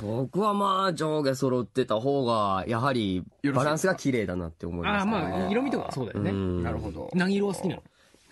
僕はまあ上下揃ってた方が、やはりバランスが綺麗だなって思います、ああ、まあ色味とかそうだよね。なるほど。何色が好きなの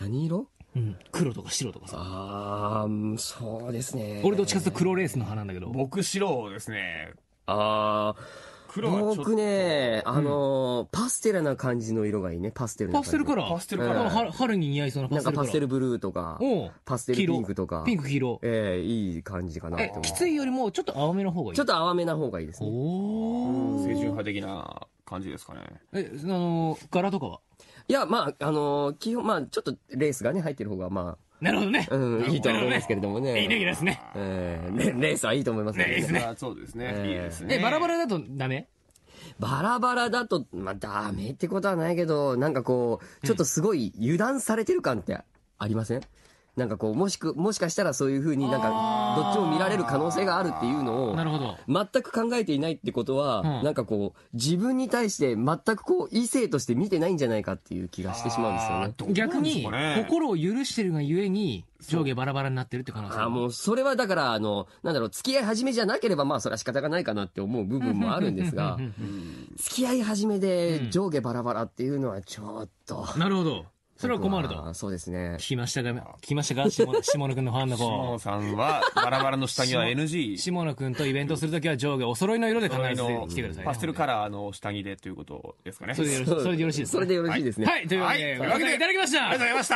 何色うん、黒とか白とかさ。ああ、そうですね。俺どっちかていうと黒レースの派なんだけど。僕白ですね。ああ。黒は僕ね、あのー、パステラな感じの色がいいね、パステルパステルカラーパステルカラーうん春に似合いそうなパなスんテかルカパステルブルーとかパステルピンクとか、ピンク黄色ええいい感じかなときついよりもちょっと青めの方がいいちょっと淡めな方がいいですね。お青春派的な感じですかね。えあの柄とかはいや、まあ、あのー基本、まあ、ちょっとレースがね、入ってる方が、まあ、なるほどね。うん、いいと思いますけれどもね。いいねぎですね。えー、レースはいいと思いますね。レースね。そうですね。いいですね。え、バラバラだとダメバラバラだと、まあ、ダメってことはないけど、なんかこう、ちょっとすごい油断されてる感ってありません、なんかこう、もしく、もしかしたらそういうふうになんか、どっちも見られる可能性があるっていうのを、なるほど。全く考えていないってことは、なんかこう、自分に対して全くこう、異性として見てないんじゃないかっていう気がしてしまうんですよね。逆に、心を許してるがゆえに、上下バラバラになってるって可能性あ、もう、それはだから、あの、なんだろう、付き合い始めじゃなければ、まあ、それは仕方がないかなって思う部分もあるんですが、付き合い始めで上下バラバラっていうのはちょっと、なるほど。それは困ると。そうですね。聞きましたが、聞きましたが、下下野くんのファンの子。下野さんは、バラバラの下着は NG。下野くんとイベントするときは上下、お揃いの色で必ず来てください、パステルカラーの下着でということですかね。それでよろしいですそれでよろしいですね。はい、というわけで、いただきましたありがとうございました